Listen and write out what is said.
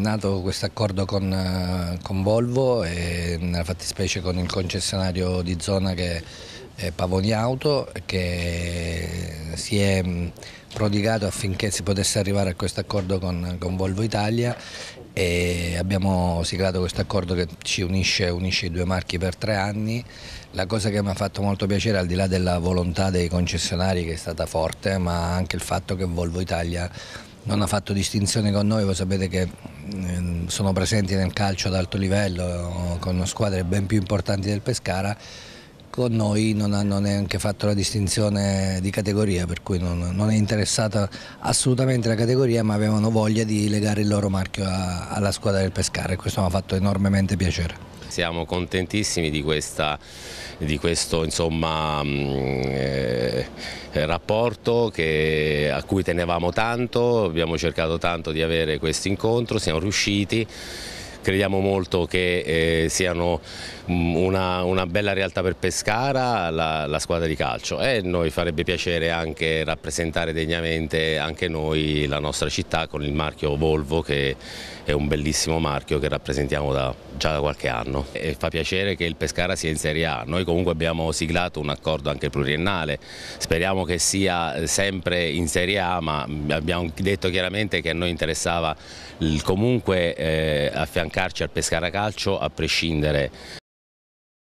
nato questo accordo con, eh, con, Volvo e nella fattispecie con il concessionario di zona che è Pavoni Auto che si è mm, prodigato affinché si potesse arrivare a questo accordo con, con Volvo Italia e abbiamo siglato questo accordo che ci unisce, unisce i due marchi per tre anni. La cosa che mi ha fatto molto piacere, al di là della volontà dei concessionari che è stata forte, ma anche il fatto che Volvo Italia non ha fatto distinzione con noi, voi sapete che Ehm, sono presenti nel calcio ad alto livello con squadre ben più importanti del Pescara, con noi non hanno neanche fatto la distinzione di categoria, per cui non, non è interessata assolutamente la categoria, ma avevano voglia di legare il loro marchio a, alla squadra del Pescara e questo mi ha fatto enormemente piacere. Siamo contentissimi di, questa, di questo insomma, mm, eh, rapporto che, a cui tenevamo tanto, abbiamo cercato tanto di avere questo incontro, siamo riusciti crediamo molto che eh, siano mm, una, una, bella realtà per Pescara, la, la squadra di calcio e noi farebbe piacere anche rappresentare degnamente anche noi la nostra città con il marchio Volvo che è un bellissimo marchio che rappresentiamo da, già da qualche anno e fa piacere che il Pescara sia in Serie A, noi comunque abbiamo siglato un accordo anche pluriennale, speriamo che sia eh, sempre in Serie A ma abbiamo detto chiaramente che a noi interessava comunque eh, affiancare affiancarci al Pescara Calcio a prescindere